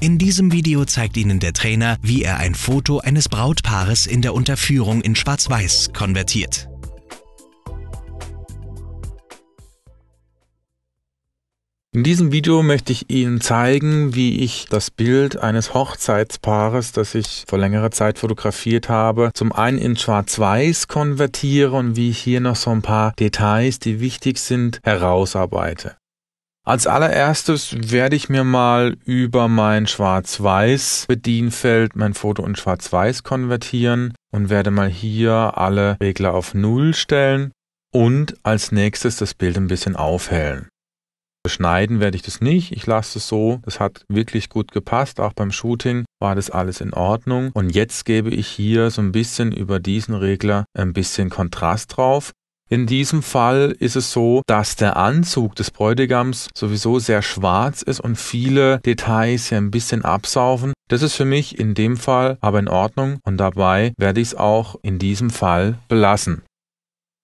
In diesem Video zeigt Ihnen der Trainer, wie er ein Foto eines Brautpaares in der Unterführung in Schwarz-Weiß konvertiert. In diesem Video möchte ich Ihnen zeigen, wie ich das Bild eines Hochzeitspaares, das ich vor längerer Zeit fotografiert habe, zum einen in Schwarz-Weiß konvertiere und wie ich hier noch so ein paar Details, die wichtig sind, herausarbeite. Als allererstes werde ich mir mal über mein Schwarz-Weiß-Bedienfeld mein Foto in Schwarz-Weiß konvertieren und werde mal hier alle Regler auf Null stellen und als nächstes das Bild ein bisschen aufhellen. Beschneiden werde ich das nicht, ich lasse es so, das hat wirklich gut gepasst, auch beim Shooting war das alles in Ordnung und jetzt gebe ich hier so ein bisschen über diesen Regler ein bisschen Kontrast drauf in diesem Fall ist es so, dass der Anzug des Bräutigams sowieso sehr schwarz ist und viele Details ja ein bisschen absaufen. Das ist für mich in dem Fall aber in Ordnung und dabei werde ich es auch in diesem Fall belassen.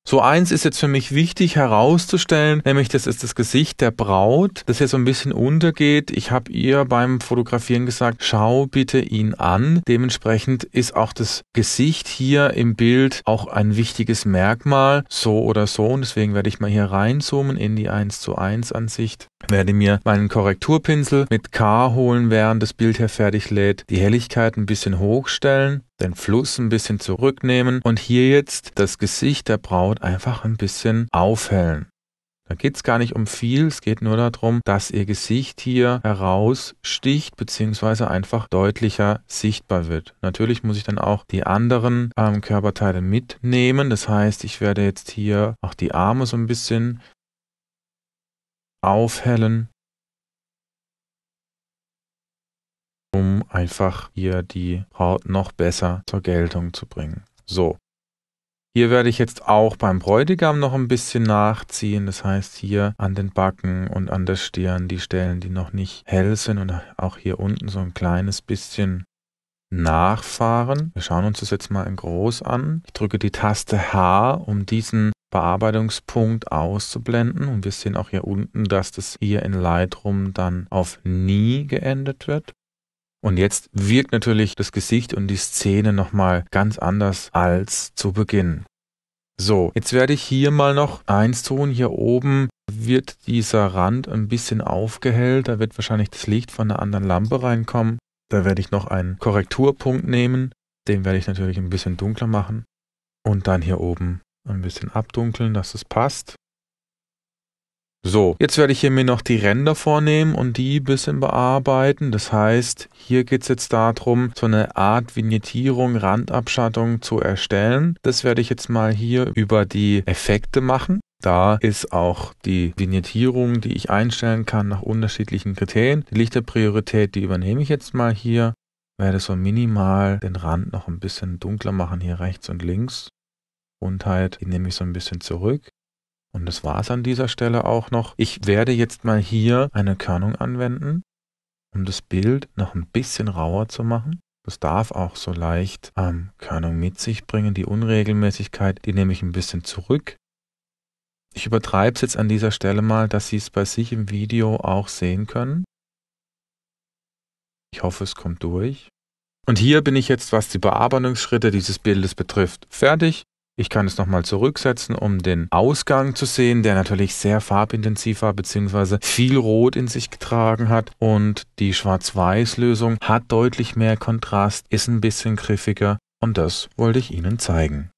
So eins ist jetzt für mich wichtig herauszustellen, nämlich das ist das Gesicht der Braut, das hier so ein bisschen untergeht. Ich habe ihr beim Fotografieren gesagt, schau bitte ihn an. Dementsprechend ist auch das Gesicht hier im Bild auch ein wichtiges Merkmal, so oder so. Und deswegen werde ich mal hier reinzoomen in die 1 zu 1 Ansicht werde mir meinen Korrekturpinsel mit K holen, während das Bild hier fertig lädt, die Helligkeit ein bisschen hochstellen, den Fluss ein bisschen zurücknehmen und hier jetzt das Gesicht der Braut einfach ein bisschen aufhellen. Da geht's gar nicht um viel, es geht nur darum, dass ihr Gesicht hier heraussticht bzw. einfach deutlicher sichtbar wird. Natürlich muss ich dann auch die anderen ähm, Körperteile mitnehmen, das heißt, ich werde jetzt hier auch die Arme so ein bisschen aufhellen, um einfach hier die Haut noch besser zur Geltung zu bringen. So. Hier werde ich jetzt auch beim Bräutigam noch ein bisschen nachziehen. Das heißt, hier an den Backen und an der Stirn die Stellen, die noch nicht hell sind und auch hier unten so ein kleines bisschen nachfahren. Wir schauen uns das jetzt mal in groß an. Ich drücke die Taste H, um diesen Bearbeitungspunkt auszublenden. Und wir sehen auch hier unten, dass das hier in Lightroom dann auf nie geendet wird. Und jetzt wirkt natürlich das Gesicht und die Szene nochmal ganz anders als zu Beginn. So, jetzt werde ich hier mal noch eins tun. Hier oben wird dieser Rand ein bisschen aufgehellt. Da wird wahrscheinlich das Licht von einer anderen Lampe reinkommen. Da werde ich noch einen Korrekturpunkt nehmen. Den werde ich natürlich ein bisschen dunkler machen. Und dann hier oben ein bisschen abdunkeln, dass es passt. So, jetzt werde ich hier mir noch die Ränder vornehmen und die ein bisschen bearbeiten. Das heißt, hier geht es jetzt darum, so eine Art Vignettierung, Randabschattung zu erstellen. Das werde ich jetzt mal hier über die Effekte machen. Da ist auch die Vignettierung, die ich einstellen kann nach unterschiedlichen Kriterien. Die Lichterpriorität, die übernehme ich jetzt mal hier. Werde so minimal den Rand noch ein bisschen dunkler machen, hier rechts und links und halt, ich nehme mich so ein bisschen zurück. Und das war es an dieser Stelle auch noch. Ich werde jetzt mal hier eine Körnung anwenden, um das Bild noch ein bisschen rauer zu machen. Das darf auch so leicht ähm, Körnung mit sich bringen. Die Unregelmäßigkeit, die nehme ich ein bisschen zurück. Ich übertreibe es jetzt an dieser Stelle mal, dass Sie es bei sich im Video auch sehen können. Ich hoffe, es kommt durch. Und hier bin ich jetzt, was die Bearbeitungsschritte dieses Bildes betrifft, fertig. Ich kann es nochmal zurücksetzen, um den Ausgang zu sehen, der natürlich sehr farbintensiv war, bzw. viel Rot in sich getragen hat. Und die Schwarz-Weiß-Lösung hat deutlich mehr Kontrast, ist ein bisschen griffiger und das wollte ich Ihnen zeigen.